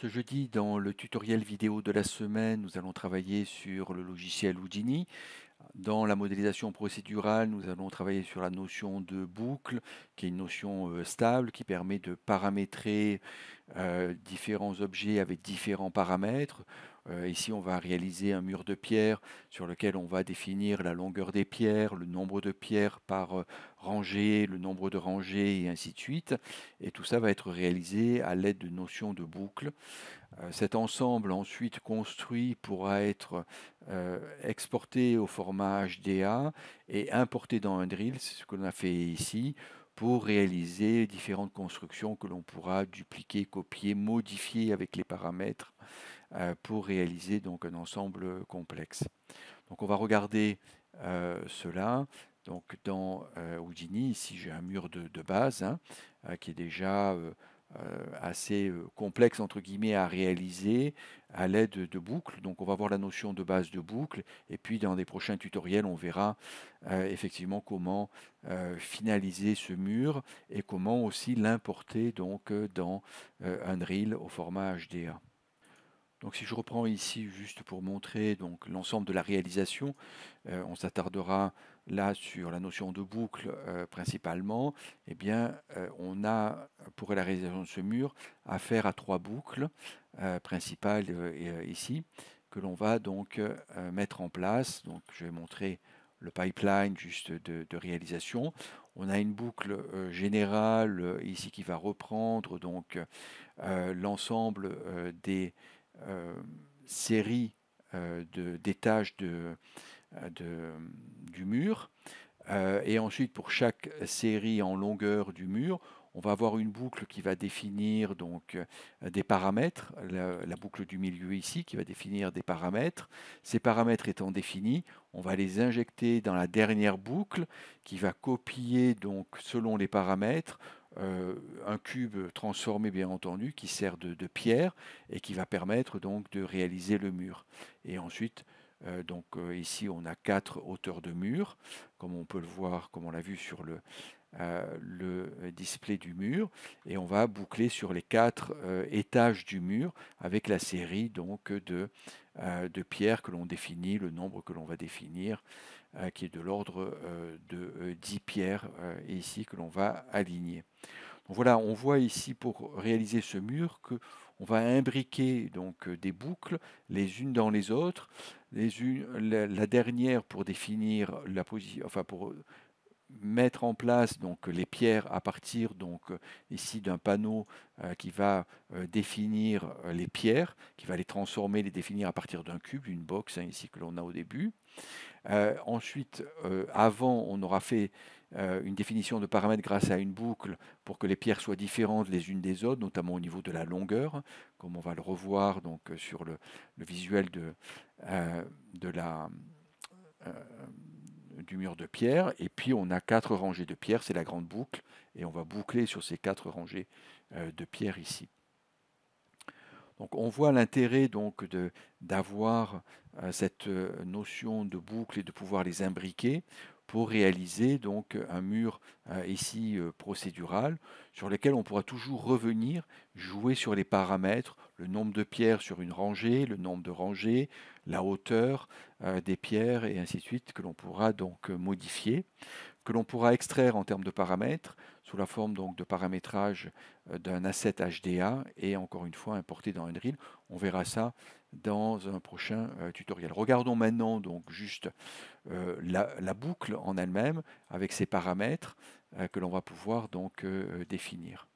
Ce jeudi, dans le tutoriel vidéo de la semaine, nous allons travailler sur le logiciel Houdini. Dans la modélisation procédurale, nous allons travailler sur la notion de boucle, qui est une notion euh, stable, qui permet de paramétrer euh, différents objets avec différents paramètres. Euh, ici, on va réaliser un mur de pierre sur lequel on va définir la longueur des pierres, le nombre de pierres par euh, rangée, le nombre de rangées et ainsi de suite. Et tout ça va être réalisé à l'aide de notions de boucle. Euh, cet ensemble ensuite construit pourra être exporté au format HDA et importé dans un drill, c'est ce que l'on a fait ici pour réaliser différentes constructions que l'on pourra dupliquer, copier, modifier avec les paramètres euh, pour réaliser donc un ensemble complexe. Donc on va regarder euh, cela. Donc dans euh, Houdini, ici j'ai un mur de, base hein, qui est déjà assez complexe entre guillemets à réaliser à l'aide de boucles. Donc on va voir la notion de base de boucle et puis dans des prochains tutoriels on verra effectivement comment finaliser ce mur et comment aussi l'importer donc dans Unreal au format HDA. Donc si je reprends ici juste pour montrer donc l'ensemble de la réalisation, euh, on s'attardera là sur la notion de boucle euh, principalement. et eh bien, euh, on a pour la réalisation de ce mur affaire à trois boucles principales ici que l'on va donc mettre en place. Donc je vais montrer le pipeline juste de, réalisation. On a une boucle générale ici qui va reprendre donc l'ensemble des euh, série euh, d'étages de, euh, de, du mur. et ensuite, pour chaque série en longueur du mur, on va avoir une boucle qui va définir donc des paramètres, la, la, boucle du milieu ici qui va définir des paramètres. Ces paramètres étant définis, on va les injecter dans la dernière boucle qui va copier donc selon les paramètres euh, un cube transformé bien entendu qui sert de, pierre et qui va permettre donc de réaliser le mur. Et ensuite, euh, donc euh, ici on a quatre hauteurs de mur, comme on peut le voir, comme on l'a vu sur le, euh, le display du mur et on va boucler sur les quatre euh, étages du mur avec la série donc de, euh, de pierres que l'on définit, le nombre que l'on va définir qui est de l'ordre de 10 pierres et ici que l'on va aligner. voilà, on voit ici pour réaliser ce mur que on va imbriquer donc des boucles les unes dans les autres, les unes, la, dernière pour définir la position, enfin pour mettre en place donc les pierres à partir donc euh, ici d'un panneau euh, qui va euh, définir les pierres, qui va les transformer, les définir à partir d'un cube, d'une box hein, ici que l'on a au début. ensuite, avant, on aura fait une définition de paramètres grâce à une boucle pour que les pierres soient différentes les unes des autres, notamment au niveau de la longueur, comme on va le revoir donc sur le, visuel de, de la du mur de pierre, et puis on a quatre rangées de pierres, c'est la grande boucle, et on va boucler sur ces quatre rangées euh, de pierres ici. Donc on voit l'intérêt donc d'avoir euh, cette euh, notion de boucle et de pouvoir les imbriquer pour réaliser donc euh, un mur euh, ici euh, procédural sur lequel on pourra toujours revenir, jouer sur les paramètres, le nombre de pierres sur une rangée, le nombre de rangées, la hauteur des pierres et ainsi de suite que l'on pourra donc modifier que l'on pourra extraire en termes de paramètres, sous la forme donc de paramétrage euh, d'un asset HDA et encore une fois importé dans Unreal. On verra ça dans un prochain euh, tutoriel. Regardons maintenant donc juste euh, la, boucle en elle-même avec ses paramètres que l'on va pouvoir donc définir.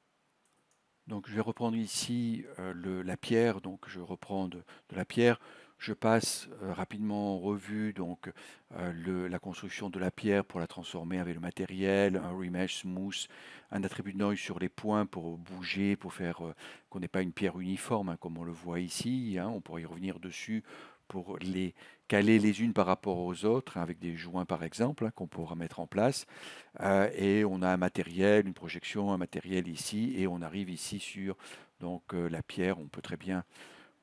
Donc je vais reprendre ici la pierre, donc je reprends de la pierre je passe euh, rapidement en revue donc, euh, la construction de la pierre pour la transformer avec le matériel, un remesh smooth, un attribut de noyau sur les points pour bouger, pour faire euh, qu'on n'ait pas une pierre uniforme hein, comme on le voit ici. Hein. on pourrait y revenir dessus pour les caler les unes par rapport aux autres, hein, avec des joints par exemple, qu'on pourra mettre en place. et on a un matériel, une projection, un matériel ici, et on arrive ici sur donc, la pierre. On peut très bien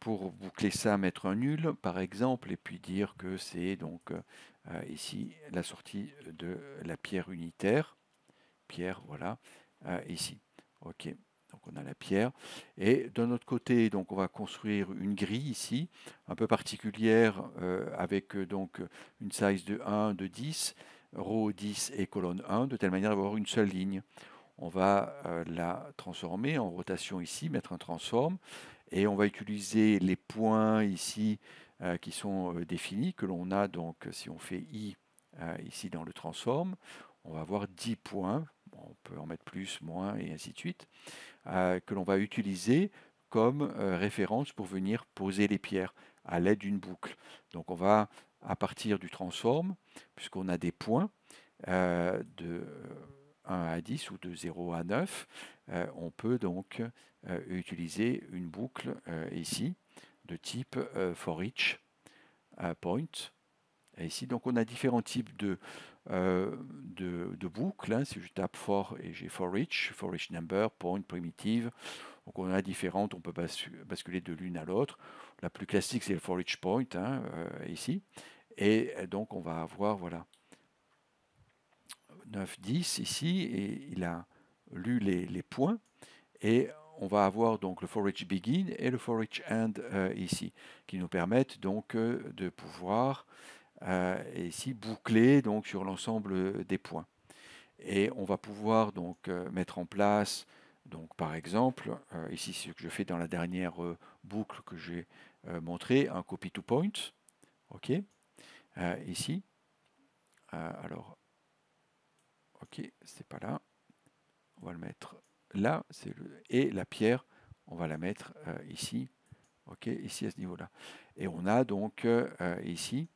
pour boucler ça, mettre un nul, par exemple, et puis dire que c'est donc euh, euh, ici la sortie de la pierre unitaire. Pierre, voilà, euh, ici. OK, donc on a la pierre. Et d'un autre côté, donc on va construire une grille ici, un peu particulière, avec donc une size de 1, de 10, row 10 et colonne 1, de telle manière d'avoir une seule ligne. On va la transformer en rotation ici, mettre un transform, et on va utiliser les points ici euh, qui sont euh, définis, que l'on a donc si on fait i euh, ici dans le transform, on va avoir 10 points, on peut en mettre plus, moins et ainsi de suite, que l'on va utiliser comme référence pour venir poser les pierres à l'aide d'une boucle. Donc on va à partir du transform, puisqu'on a des points de 1 à 10 ou de 0 à 9, on peut donc euh, utiliser une boucle euh, ici de type euh, for each point. ici, donc, on a différents types de, de, boucles. Hein. Si je tape for et j'ai for each, for each number, point, primitive. Donc, on a différentes, on peut basculer de l'une à l'autre. La plus classique, c'est le for each point, hein, ici. Et donc, on va avoir, voilà, 9, 10 ici, et il a lu les, les points. Et on va avoir donc le forage begin et le for end euh, ici, qui nous permettent donc euh, de pouvoir euh, ici boucler donc sur l'ensemble des points. Et on va pouvoir donc mettre en place donc par exemple ici ce que je fais dans la dernière boucle que j'ai montré un copy to point, ok, ici. alors, ok, c'est pas là. On va le mettre là, et la pierre, on va la mettre euh, ici, ok, ici à ce niveau-là. Et on a donc euh, euh, ici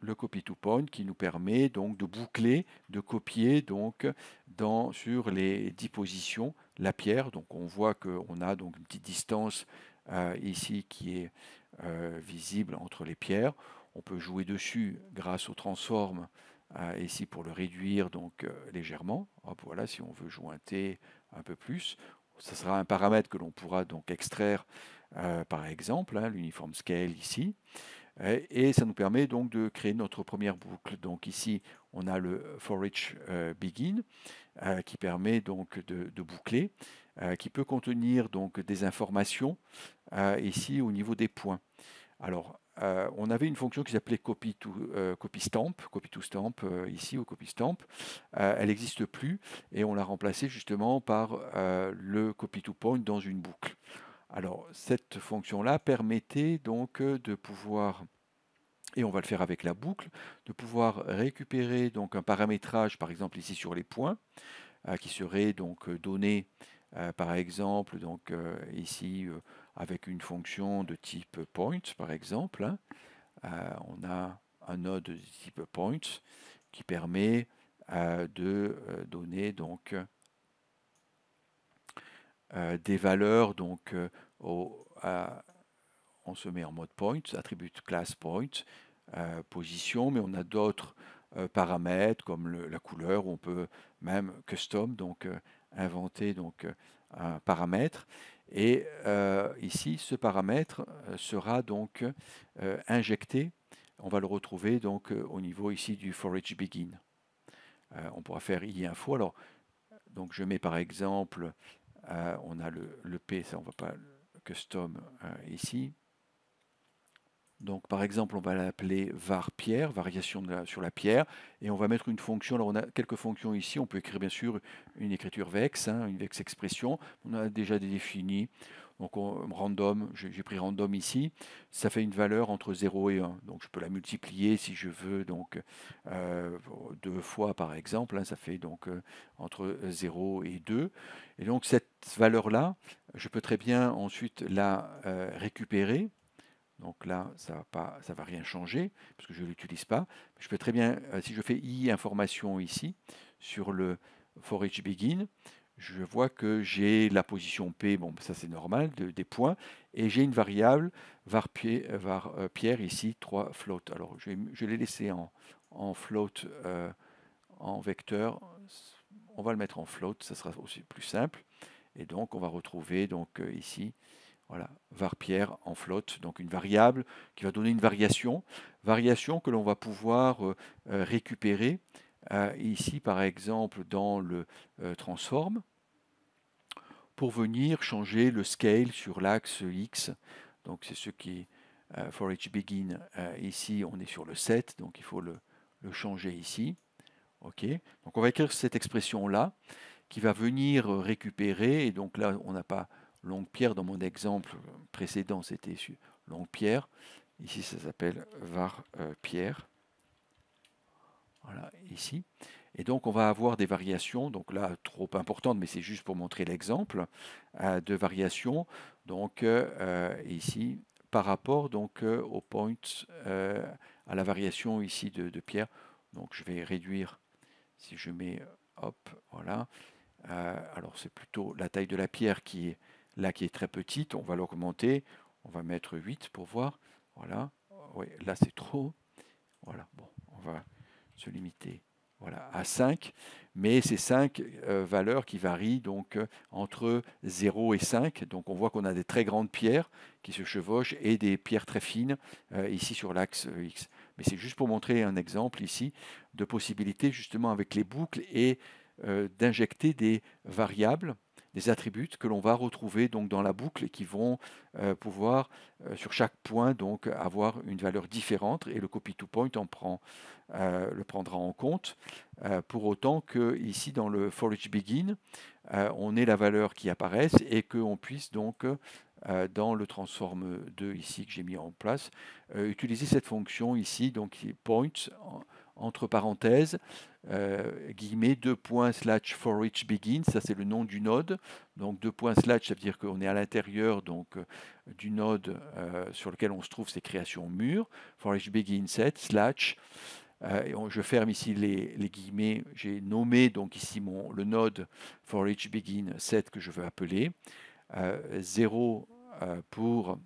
le copy to point qui nous permet donc de boucler, de copier donc dans, sur les 10 positions la pierre. Donc on voit qu'on a donc une petite distance ici qui est visible entre les pierres. On peut jouer dessus grâce au transform ici ah, pour le réduire donc euh, légèrement, voilà, si on veut jointer un peu plus, ce sera un paramètre que l'on pourra donc extraire euh, par exemple, hein, l'uniforme scale ici. Euh, et, ça nous permet donc de créer notre première boucle. Donc ici, on a le for each begin qui permet donc de, de boucler, qui peut contenir donc des informations ici au niveau des points. Alors euh, on avait une fonction qui s'appelait copy to euh, copy stamp, copy to stamp euh, ici ou copy stamp. elle n'existe plus et on l'a remplacée justement par le copy to point dans une boucle. Alors cette fonction-là permettait donc de pouvoir et on va le faire avec la boucle, de pouvoir récupérer donc un paramétrage, par exemple ici sur les points, qui serait donc donné par exemple donc ici avec une fonction de type point, par exemple. Hein. Euh, on a un node de type point qui permet euh, de euh, donner donc des valeurs donc on se met en mode point, attribut class point, position, mais on a d'autres paramètres comme la couleur, on peut même custom donc inventer donc un paramètre et euh, ici, ce paramètre euh, sera donc euh, injecté. On va le retrouver donc au niveau ici du forage begin. on pourra faire i info. Alors, donc je mets par exemple, on a le, P, ça on ne va pas le custom ici. Donc, par exemple, on va l'appeler var pierre, variation sur la pierre, et on va mettre une fonction. Alors, on a quelques fonctions ici. On peut écrire, bien sûr, une écriture vex, hein, une vex expression. On a déjà défini. Donc, random, j'ai pris random ici. Ça fait une valeur entre 0 et 1. Donc, je peux la multiplier si je veux, donc, euh, deux fois, par exemple. Hein, ça fait donc euh, entre 0 et 2. Et donc, cette valeur-là, je peux très bien ensuite la euh, récupérer donc là, ça ne va, pas, ça va rien changer, parce que je ne l'utilise pas. Je peux très bien, euh, si je fais i information ici, sur le for each begin, je vois que j'ai la position P, bon ça c'est normal, des points, et j'ai une variable var, euh, var euh, Pierre ici, 3 float. Alors je, l'ai laissé en, en float, en vecteur, on va le mettre en float, ça sera aussi plus simple. Et donc on va retrouver donc ici voilà, var-pierre en flotte, donc une variable qui va donner une variation, variation que l'on va pouvoir euh, euh, récupérer euh, ici par exemple dans le transform pour venir changer le scale sur l'axe x. Donc c'est ce qui est for each begin ici, on est sur le set, donc il faut le, le changer ici. OK. Donc on va écrire cette expression là qui va venir récupérer, et donc là on n'a pas Longue-Pierre, dans mon exemple précédent, c'était Longue-Pierre. Ici, ça s'appelle Var-Pierre. Voilà, ici. Et donc, on va avoir des variations, donc là, trop importantes, mais c'est juste pour montrer l'exemple, euh, de variations, donc euh, ici, par rapport donc, euh, au point, à la variation ici de, Pierre. Donc, je vais réduire, si je mets, hop, voilà. alors, c'est plutôt la taille de la pierre qui est là qui est très petite, on va l'augmenter, on va mettre 8 pour voir, voilà, oui, là c'est trop, voilà, bon, on va se limiter voilà, à 5, mais c'est 5 euh, valeurs qui varient donc euh, entre 0 et 5. Donc on voit qu'on a des très grandes pierres qui se chevauchent et des pierres très fines euh, ici sur l'axe X. Mais c'est juste pour montrer un exemple ici de possibilité justement avec les boucles et d'injecter des variables des attributs que l'on va retrouver donc dans la boucle et qui vont euh, pouvoir euh, sur chaque point donc avoir une valeur différente et le copy to point en prend, euh, le prendra en compte. pour autant que ici dans le for each begin, on ait la valeur qui apparaisse et qu'on puisse donc dans le transform 2 ici que j'ai mis en place, utiliser cette fonction ici donc point entre parenthèses, euh, guillemets, deux points slash for each begin, ça c'est le nom du node. Donc deux points slash, ça veut dire qu'on est à l'intérieur donc euh, du node euh, sur lequel on se trouve ces créations mûres. For each begin set slash. je ferme ici les, guillemets. J'ai nommé donc ici mon, le node for each begin set que je veux appeler. 0 pour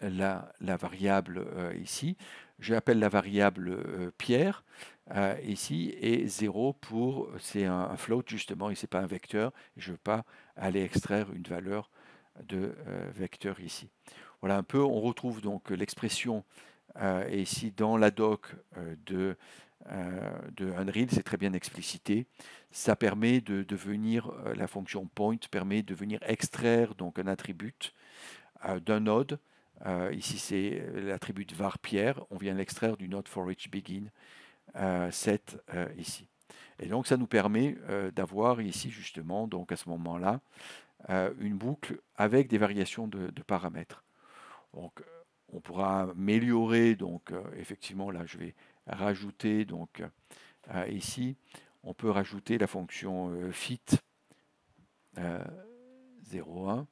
la, la variable ici j'appelle la variable euh, Pierre euh, ici, et 0 pour, c'est un, float justement, et ce n'est pas un vecteur, je ne veux pas aller extraire une valeur de euh, vecteur ici. Voilà un peu, on retrouve donc l'expression ici dans la doc de, de Unreal, c'est très bien explicité. Ça permet de, de, venir, la fonction point permet de venir extraire donc un attribut d'un node euh, ici, c'est euh, l'attribut var-pierre. On vient l'extraire du node for each begin euh, set ici. Et donc, ça nous permet d'avoir ici, justement, donc à ce moment-là, une boucle avec des variations de, de, paramètres. Donc, on pourra améliorer, donc, effectivement, là, je vais rajouter, donc, ici, on peut rajouter la fonction fit 0,1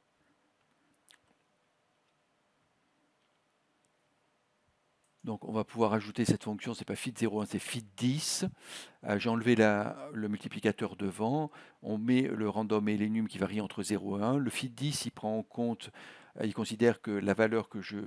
Donc on va pouvoir ajouter cette fonction, ce n'est pas fit01, hein, c'est fit10. Euh, j'ai enlevé le multiplicateur devant. On met le random et l'énum qui varie entre 0 et 1. Le fit10, il prend en compte euh, il considère que la valeur que je,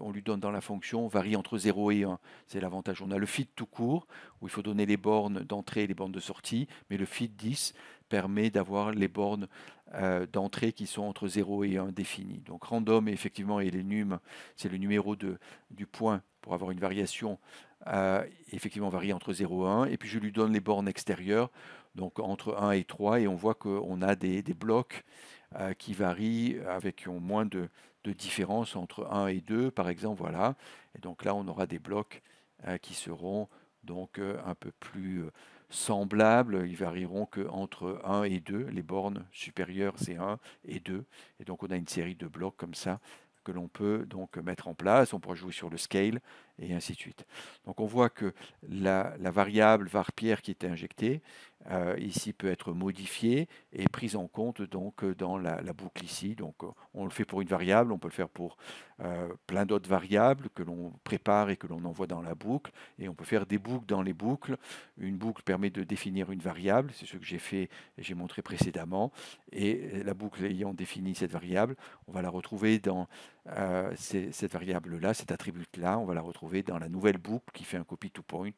on lui donne dans la fonction varie entre 0 et 1. C'est l'avantage. On a le feed tout court, où il faut donner les bornes d'entrée et les bornes de sortie, mais le feed 10 permet d'avoir les bornes euh, d'entrée qui sont entre 0 et 1 définies. Donc random, effectivement, et les num, c'est le numéro de, du point pour avoir une variation, euh, effectivement, varie entre 0 et 1. Et puis je lui donne les bornes extérieures, donc entre 1 et 3, et on voit qu'on a des, des blocs euh, qui varie avec ont moins de, de, différence entre 1 et 2, par exemple. Voilà. Et donc là, on aura des blocs euh, qui seront donc euh, un peu plus semblables. Ils varieront entre 1 et 2. Les bornes supérieures, c'est 1 et 2. Et donc, on a une série de blocs comme ça que l'on peut donc mettre en place. On pourra jouer sur le scale et ainsi de suite. Donc on voit que la, variable varpierre qui était injectée euh, ici peut être modifiée et prise en compte donc euh, dans la, boucle ici. Donc euh, on le fait pour une variable, on peut le faire pour plein d'autres variables que l'on prépare et que l'on envoie dans la boucle. Et on peut faire des boucles dans les boucles. Une boucle permet de définir une variable, c'est ce que j'ai fait et j'ai montré précédemment. Et la boucle ayant défini cette variable, on va la retrouver dans cette variable-là, cet attribut-là, on va la retrouver dans la nouvelle boucle qui fait un copy to point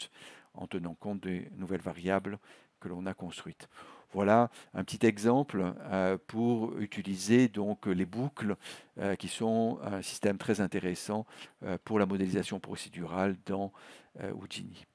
en tenant compte des nouvelles variables que l'on a construites. Voilà un petit exemple euh, pour utiliser donc les boucles euh, qui sont un système très intéressant euh, pour la modélisation procédurale dans Houdini.